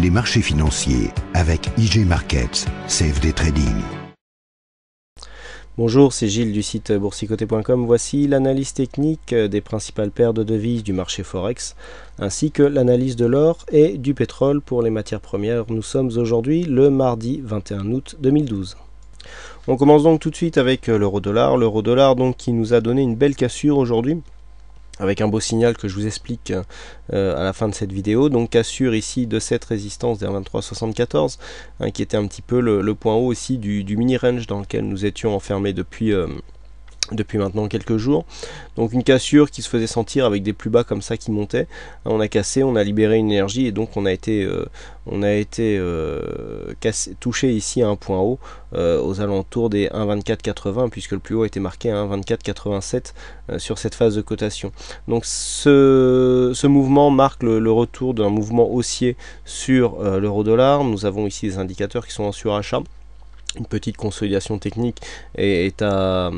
les marchés financiers avec IG Markets, CFD Trading. Bonjour, c'est Gilles du site boursicoté.com. Voici l'analyse technique des principales paires de devises du marché Forex, ainsi que l'analyse de l'or et du pétrole pour les matières premières. Nous sommes aujourd'hui le mardi 21 août 2012. On commence donc tout de suite avec l'euro dollar, l'euro dollar donc qui nous a donné une belle cassure aujourd'hui avec un beau signal que je vous explique euh, à la fin de cette vidéo. Donc assure ici de cette résistance dr 2374 hein, qui était un petit peu le, point haut aussi du, mini range dans lequel nous étions enfermés depuis, euh, depuis maintenant quelques jours. Donc une cassure qui se faisait sentir avec des plus bas comme ça qui montaient. On a cassé, on a libéré une énergie et donc on a été, euh, on a été euh, touché ici à un point haut euh, aux alentours des 1,2480 puisque le plus haut était été marqué à 1,2487 sur cette phase de cotation. Donc ce, mouvement marque le, le retour d'un mouvement haussier sur l'euro dollar. Nous avons ici des indicateurs qui sont en surachat une petite consolidation technique euh, est, à,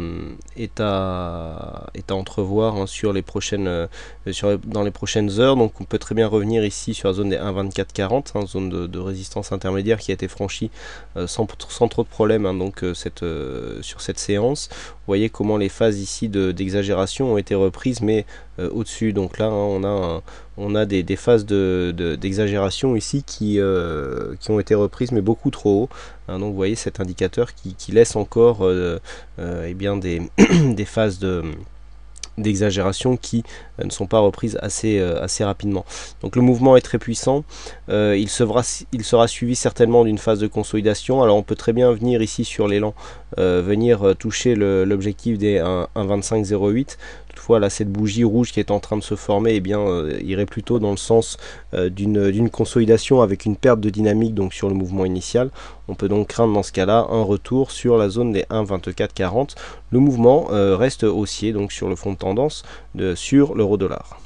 est à entrevoir hein, sur les prochaines, euh, sur, dans les prochaines heures. Donc on peut très bien revenir ici sur la zone des 1,2440, hein, zone de, résistance intermédiaire qui a été franchie euh, sans, sans, trop de problèmes hein, donc, sur cette séance. Vous voyez comment les phases ici d'exagération ont été reprises, mais euh, au-dessus. Donc là, hein, on a, on a des, des phases d'exagération de, d'exagération ici qui, euh, qui ont été reprises, mais beaucoup trop haut. Hein, donc vous voyez cet indicateur qui, qui laisse encore euh, eh bien des, des phases de d'exagération qui euh, ne sont pas reprises assez, euh, assez rapidement. Donc le mouvement est très puissant, euh, il, sera, il sera suivi certainement d'une phase de consolidation, alors on peut très bien venir ici sur l'élan, venir toucher l'objectif des 1,2508, Toutefois, là, cette bougie rouge qui est en train de se former, eh bien, euh, irait plutôt dans le sens euh, d'une consolidation avec une perte de dynamique donc sur le mouvement initial. On peut donc craindre dans ce cas-là un retour sur la zone des 1,2440. Le mouvement euh, reste haussier donc sur le fond de tendance sur l'euro dollar.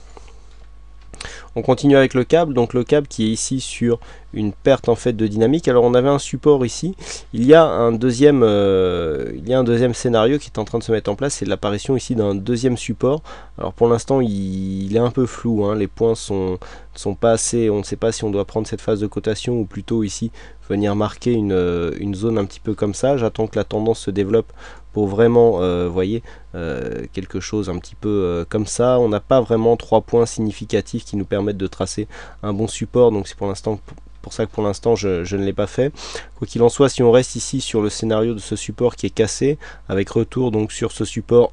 On continue avec le câble, donc le câble qui est ici sur une perte en fait de dynamique. Alors on avait un support ici, il y a un deuxième, euh, il y a un deuxième scénario qui est en train de se mettre en place, c'est l'apparition ici d'un deuxième support. Alors pour l'instant il, est un peu flou, hein. les points sont sont pas assez, on ne sait pas si on doit prendre cette phase de cotation ou plutôt ici venir marquer une euh, zone un petit peu comme ça. J'attends que la tendance se développe pour vraiment, euh, voyez, euh, quelque chose un petit peu euh, comme ça. On n'a pas vraiment trois points significatifs qui nous permettent de tracer un bon support, donc c'est pour l'instant pour ça que pour l'instant je, je, ne l'ai pas fait. Quoi qu'il en soit, si on reste ici sur le scénario de ce support qui est cassé, avec retour donc sur ce support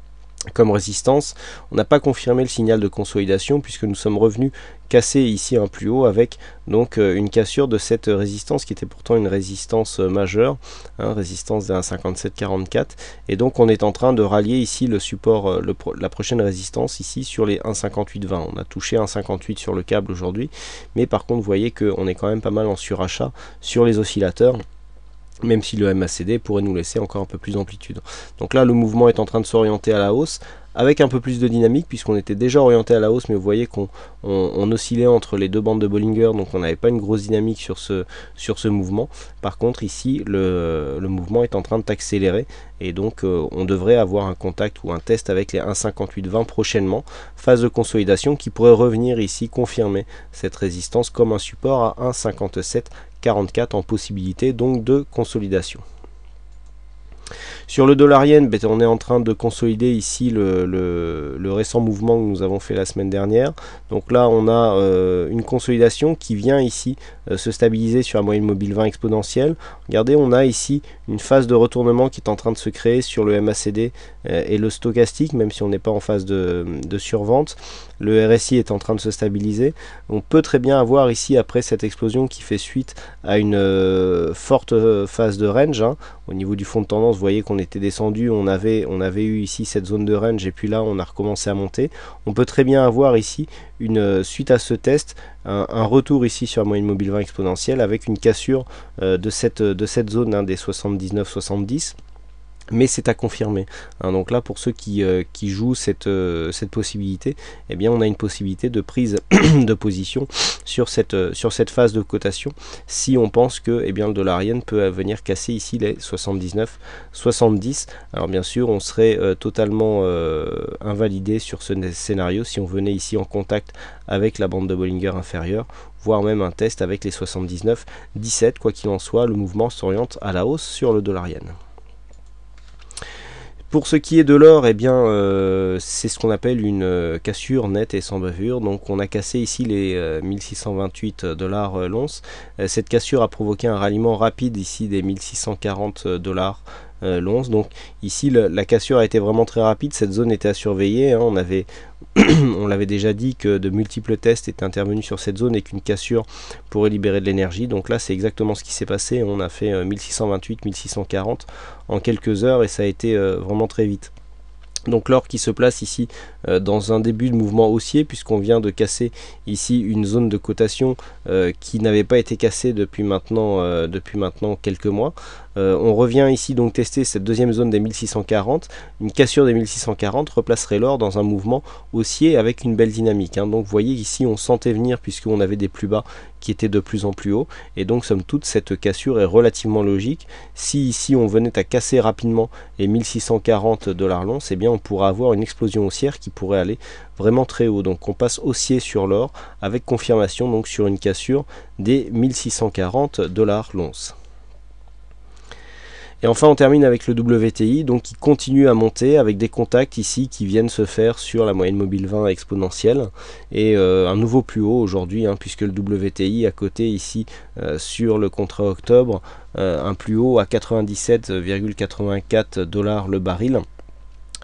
comme résistance, on n'a pas confirmé le signal de consolidation puisque nous sommes revenus cassé ici un plus haut avec donc euh, une cassure de cette résistance qui était pourtant une résistance euh, majeure, hein, résistance d'un 157,44 et donc on est en train de rallier ici le support, euh, la prochaine résistance ici sur les 1,58,20. On a touché 1,58 sur le câble aujourd'hui, mais par contre vous voyez qu'on est quand même pas mal en surachat sur les oscillateurs même si le MACD pourrait nous laisser encore un peu plus d'amplitude. Donc là, le mouvement est en train de s'orienter à la hausse, avec un peu plus de dynamique puisqu'on était déjà orienté à la hausse mais vous voyez qu'on oscillait entre les deux bandes de Bollinger donc on n'avait pas une grosse dynamique sur ce, sur ce mouvement par contre ici le, mouvement est en train d'accélérer et donc euh, on devrait avoir un contact ou un test avec les 1,5820 prochainement phase de consolidation qui pourrait revenir ici confirmer cette résistance comme un support à 1,5744 en possibilité donc de consolidation sur le dollar ben, on est en train de consolider ici le, récent mouvement que nous avons fait la semaine dernière. Donc là, on a euh, une consolidation qui vient ici euh, se stabiliser sur un moyenne mobile 20 exponentielle. Regardez, on a ici une phase de retournement qui est en train de se créer sur le MACD euh, et le stochastique, même si on n'est pas en phase de, survente. Le RSI est en train de se stabiliser. On peut très bien avoir ici, après cette explosion qui fait suite à une forte phase de range, hein, au niveau du fond de tendance, vous voyez qu'on était descendu, on avait, on avait eu ici cette zone de range et puis là on a recommencé à monter. On peut très bien avoir ici, une euh, suite à ce test, un, retour ici sur la moyenne mobile 20 exponentielle avec une cassure euh, de, cette, de cette zone hein, des 79-70 mais c'est à confirmer. Hein. donc là, pour ceux qui, euh, qui jouent cette, euh, cette possibilité, eh bien, on a une possibilité de prise de position sur cette, euh, sur cette phase de cotation si on pense que eh bien, le dollar peut venir casser ici les 79, 70. Alors bien sûr, on serait totalement invalidé sur ce scénario si on venait ici en contact avec la bande de Bollinger inférieure voire même un test avec les 79, 17. Quoi qu'il en soit, le mouvement s'oriente à la hausse sur le dollarienne. Pour ce qui est de l'or, eh bien, euh, c'est ce qu'on appelle une euh, cassure nette et sans bavure. Donc on a cassé ici les 1628 euh, dollars l'once. Cette cassure a provoqué un ralliement rapide ici des 1640 dollars euh, l'once. Donc ici, la cassure a été vraiment très rapide. Cette zone était à surveiller. Hein. On avait, on l'avait déjà dit que de multiples tests étaient intervenus sur cette zone et qu'une cassure pourrait libérer de l'énergie. Donc là, c'est exactement ce qui s'est passé. On a fait 1628, euh, 1640 en quelques heures et ça a été euh, vraiment très vite. Donc l'or qui se place ici dans un début de mouvement haussier puisqu'on vient de casser ici une zone de cotation qui n'avait pas été cassée depuis maintenant, depuis maintenant quelques mois. Euh, on revient ici donc tester cette deuxième zone des 1640. Une cassure des 1640 replacerait l'or dans un mouvement haussier avec une belle dynamique. Hein. Donc vous voyez ici on sentait venir puisqu'on avait des plus bas qui étaient de plus en plus hauts. Et donc somme toute cette cassure est relativement logique. Si ici on venait à casser rapidement les 1640 dollars l'once, eh bien on pourrait avoir une explosion haussière qui pourrait aller vraiment très haut. Donc on passe haussier sur l'or avec confirmation donc sur une cassure des 1640 dollars l'once. Et enfin, on termine avec le WTI, donc qui continue à monter avec des contacts ici qui viennent se faire sur la moyenne mobile 20 exponentielle et euh, un nouveau plus haut aujourd'hui, hein, puisque le WTI à côté ici euh, sur le contrat octobre, euh, un plus haut à 97,84 dollars le baril.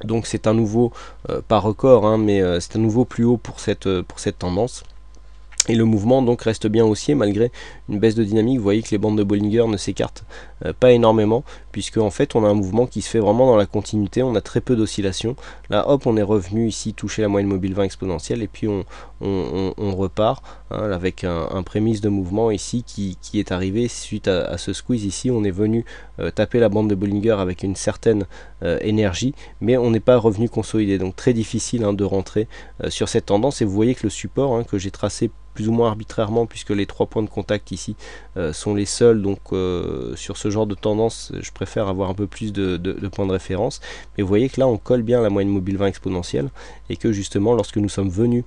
Donc c'est un nouveau, pas record, hein, mais c'est un nouveau plus haut pour cette, pour cette tendance. Et le mouvement donc reste bien haussier malgré baisse de dynamique, vous voyez que les bandes de Bollinger ne s'écartent euh, pas énormément, puisque en fait on a un mouvement qui se fait vraiment dans la continuité, on a très peu d'oscillation, Là hop, on est revenu ici toucher la moyenne mobile 20 exponentielle, et puis on, repart hein, avec un, prémisse de mouvement ici qui, est arrivé suite à, ce squeeze ici. On est venu euh, taper la bande de Bollinger avec une certaine euh, énergie, mais on n'est pas revenu consolider, donc très difficile hein, de rentrer sur cette tendance. Et vous voyez que le support hein, que j'ai tracé plus ou moins arbitrairement puisque les trois points de contact ici ici euh, sont les seuls. Donc euh, sur ce genre de tendance, je préfère avoir un peu plus de, points de référence. Mais vous voyez que là, on colle bien la moyenne mobile 20 exponentielle et que justement, lorsque nous sommes venus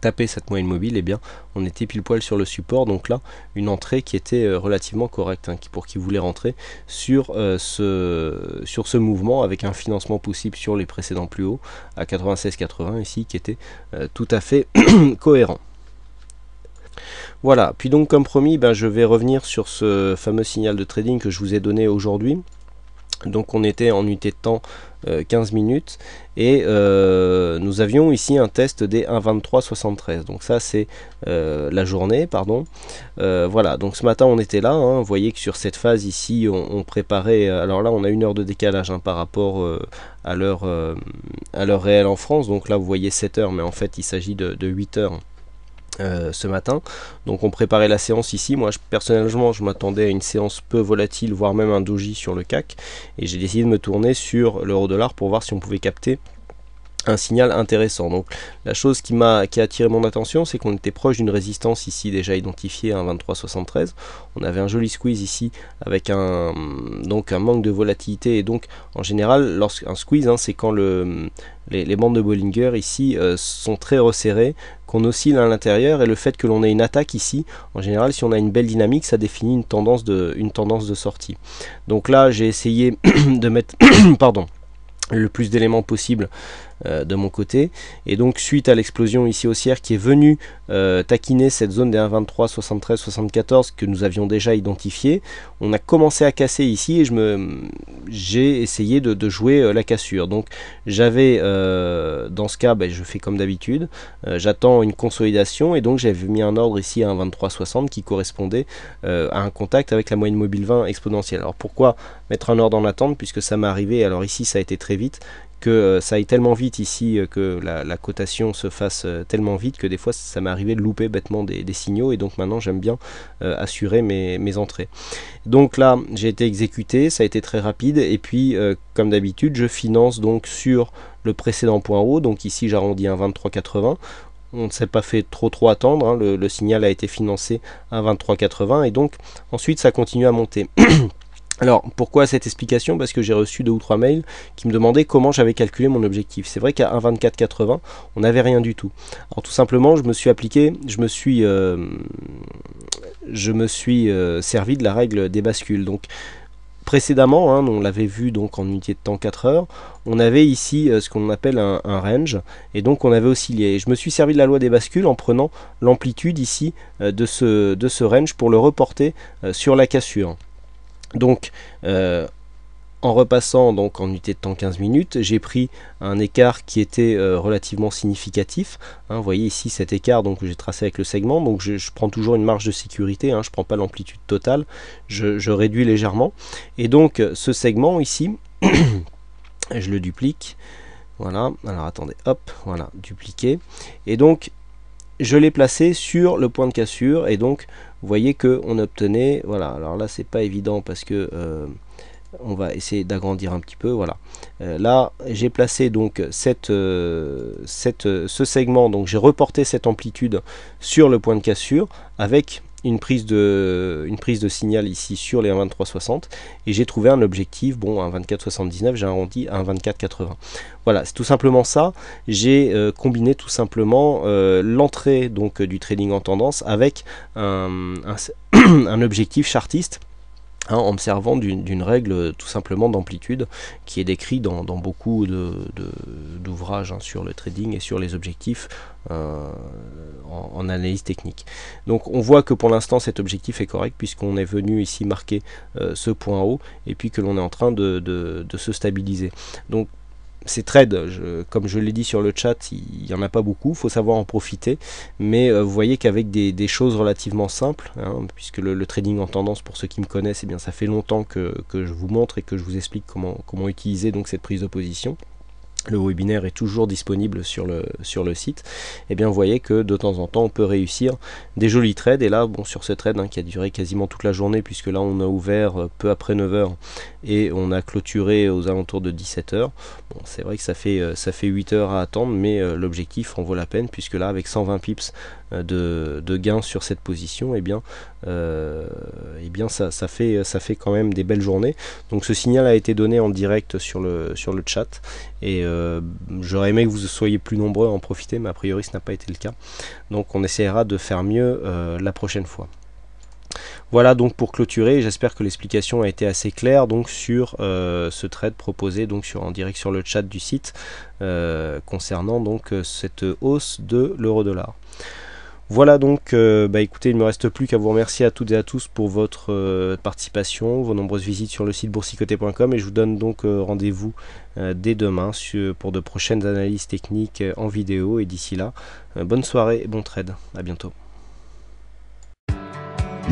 taper cette moyenne mobile, et eh bien, on était pile poil sur le support, donc là, une entrée qui était euh, relativement correcte, hein, pour qui voulait rentrer sur, ce, sur ce mouvement, avec un financement possible sur les précédents plus hauts, à 96,80 ici, qui était tout à fait cohérent. Voilà, puis donc comme promis, ben, je vais revenir sur ce fameux signal de trading que je vous ai donné aujourd'hui. Donc on était en unité de temps 15 euh, minutes et euh, nous avions ici un test des 1.23.73. Donc ça c'est euh, la journée, pardon. voilà, donc ce matin on était là. Hein. Vous voyez que sur cette phase ici on, préparait. Alors là on a une heure de décalage hein, par rapport à l'heure réelle en France. Donc là vous voyez 7 heures, mais en fait il s'agit de, de 8 heures euh, ce matin. Donc on préparait la séance ici. Moi personnellement je m'attendais à une séance peu volatile, voire même un doji sur le CAC. Et j'ai décidé de me tourner sur l'euro dollar pour voir si on pouvait capter un signal intéressant. Donc la chose qui m'a qui a attiré mon attention, c'est qu'on était proche d'une résistance ici déjà identifiée à hein, 23,73. On avait un joli squeeze ici avec un donc un manque de volatilité et donc en général lorsqu'un squeeze, hein, c'est quand le les, bandes de Bollinger ici euh, sont très resserrées, qu'on oscille à l'intérieur et le fait que l'on ait une attaque ici, en général si on a une belle dynamique, ça définit une tendance de, une tendance de sortie. Donc là j'ai essayé de mettre pardon, le plus d'éléments possible euh, de mon côté. Et donc suite à l'explosion ici haussière qui est venue euh, taquiner cette zone des 1,23, 73, 74 que nous avions déjà identifié on a commencé à casser ici et je me, j'ai essayé de, jouer euh, la cassure. Donc j'avais dans ce cas, ben, je fais comme d'habitude, j'attends une consolidation et donc j'avais mis un ordre ici à 60 qui correspondait à un contact avec la moyenne mobile 20 exponentielle. Alors pourquoi mettre un ordre en attente puisque ça m'est arrivé, alors ici ça a été très vite, que euh, ça aille tellement vite ici, euh, que la, cotation se fasse euh, tellement vite que des fois ça m'est arrivé de louper bêtement des, signaux et donc maintenant j'aime bien assurer mes, entrées. Donc là j'ai été exécuté, ça a été très rapide et puis comme d'habitude je finance donc sur le précédent point haut, donc ici j'arrondis un 23,80 on ne s'est pas fait trop trop attendre, hein. le, le, signal a été financé à 23,80 et donc ensuite ça continue à monter. Alors pourquoi cette explication Parce que j'ai reçu deux ou trois mails qui me demandaient comment j'avais calculé mon objectif. C'est vrai qu'à 1,2480, on n'avait rien du tout. Alors tout simplement, je me suis appliqué, je me suis, euh, euh, servi de la règle des bascules. Donc précédemment, hein, on l'avait vu donc en unité de temps 4 heures, on avait ici euh, ce qu'on appelle un, range, et donc on avait oscillé. je me suis servi de la loi des bascules en prenant l'amplitude ici de, ce, range pour le reporter sur la cassure. Donc euh, en repassant donc en unité de temps 15 minutes, j'ai pris un écart qui était euh, relativement significatif. Hein, vous voyez ici cet écart donc, que j'ai tracé avec le segment. Donc je, prends toujours une marge de sécurité, hein, je ne prends pas l'amplitude totale, je, je, réduis légèrement. Et donc ce segment ici, je le duplique. Voilà, alors attendez, hop, voilà, dupliquer. Et donc je l'ai placé sur le point de cassure et donc vous voyez que on obtenait voilà alors là c'est pas évident parce que euh, on va essayer d'agrandir un petit peu voilà euh, là j'ai placé donc cette, euh, cette, ce segment donc j'ai reporté cette amplitude sur le point de cassure avec une, prise de, une prise de signal ici sur les 1,2360 et j'ai trouvé un objectif, bon, un 24,79, j'ai arrondi à un 24,80. Voilà, c'est tout simplement ça. J'ai euh, combiné tout simplement euh, l'entrée donc du trading en tendance avec un, un objectif chartiste Hein, en observant d'une règle euh, tout simplement d'amplitude qui est décrite dans, beaucoup d'ouvrages de, hein, sur le trading et sur les objectifs euh, en, analyse technique. Donc on voit que pour l'instant cet objectif est correct puisqu'on est venu ici marquer euh, ce point haut et puis que l'on est en train de, de se stabiliser. Donc ces trades, comme je l'ai dit sur le chat, il n'y en a pas beaucoup, il faut savoir en profiter, mais euh, vous voyez qu'avec des, choses relativement simples, hein, puisque le, trading en tendance, pour ceux qui me connaissent, eh bien, ça fait longtemps que, je vous montre et que je vous explique comment, utiliser donc, cette prise de position le webinaire est toujours disponible sur le, sur le site, et eh bien vous voyez que de temps en temps on peut réussir des jolis trades. Et là, bon, sur ce trade hein, qui a duré quasiment toute la journée, puisque là on a ouvert euh, peu après 9h et on a clôturé aux alentours de 17h. Bon, c'est vrai que ça fait, euh, ça fait 8 heures à attendre, mais euh, l'objectif en vaut la peine, puisque là avec 120 pips euh, de, gains sur cette position, et eh bien, euh, eh bien ça, fait, ça fait quand même des belles journées. Donc ce signal a été donné en direct sur le, sur le chat, et euh, j'aurais aimé que vous soyez plus nombreux à en profiter, mais a priori ce n'a pas été le cas. Donc on essaiera de faire mieux la prochaine fois. Voilà donc pour clôturer, j'espère que l'explication a été assez claire donc sur ce trade proposé donc sur, en direct sur le chat du site concernant donc cette hausse de l'euro dollar. Voilà donc, euh, bah écoutez, il ne me reste plus qu'à vous remercier à toutes et à tous pour votre euh, participation, vos nombreuses visites sur le site boursicoté.com et je vous donne donc euh, rendez-vous dès demain pour de prochaines analyses techniques en vidéo et d'ici là, bonne soirée et bon trade, à bientôt.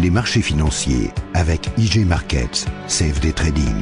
Les marchés financiers avec IG Markets, CFD Trading.